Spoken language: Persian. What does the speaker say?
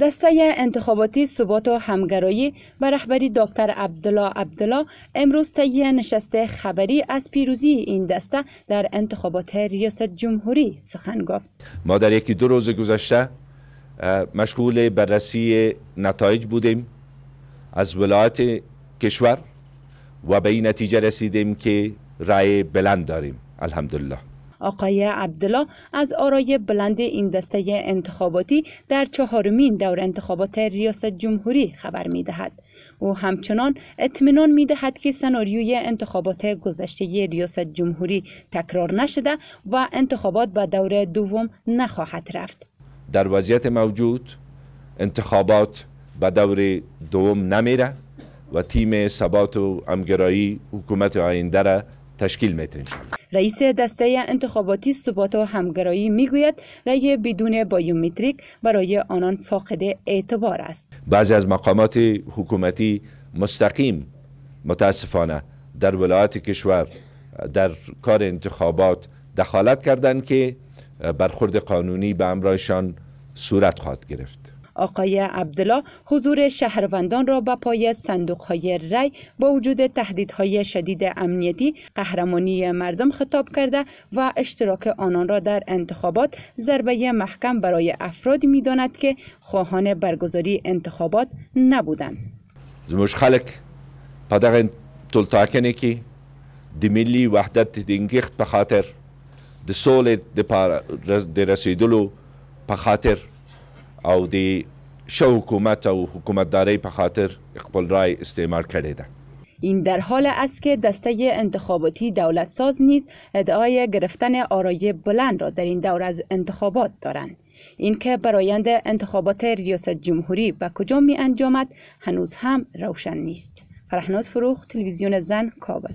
دسته انتخاباتی ثبات و همگرایی به رهبری دکتر عبدالله عبدالله امروز طی نشست خبری از پیروزی این دسته در انتخابات ریاست جمهوری سخن گفت ما در یکی دو روز گذشته مشغول بررسی نتایج بودیم از ولایت کشور و به این نتیجه رسیدیم که رأی بلند داریم الحمدلله آقای عبدالله از آرای بلند این دسته انتخاباتی در چهارمین دور انتخابات ریاست جمهوری خبر می دهد. او همچنان اطمینان می دهد که سناریوی انتخابات گذشته ریاست جمهوری تکرار نشده و انتخابات به دور دوم نخواهد رفت. در وضعیت موجود انتخابات به دور دوم نمیره و تیم ثبات و امگرایی حکومت آینده را تشکیل میتونیم رئیس دسته انتخاباتی و همگرایی میگوید رأی بدون بایومتریک برای آنان فاقد اعتبار است بعضی از مقامات حکومتی مستقیم متاسفانه در ولایت کشور در کار انتخابات دخالت کردند که برخورد قانونی به امرایشان صورت خواهد گرفت آقای عبدالله حضور شهروندان را به پای های رای با وجود تهدیدهای شدید امنیتی قهرمانی مردم خطاب کرده و اشتراک آنان را در انتخابات ضربه محکم برای افراد می داند که خواهان برگزاری انتخابات نبودند. زموش خلق پدر تلتاکنی که دی ملی وحدت دینگیخت پخاطر خاطر د د رسیدلو په خاطر او دی شو حکومت او حکومتداری په خاطر خپل رای استعمال کرده ده. این در حال است که دسته انتخاباتی دولت ساز نیز ادعای گرفتن آرای بلند را در این دور از انتخابات دارند. اینکه برایند انتخابات ریاست جمهوری و کجا می انجامد هنوز هم روشن نیست. فرحناز فروخ تلویزیون زن کابل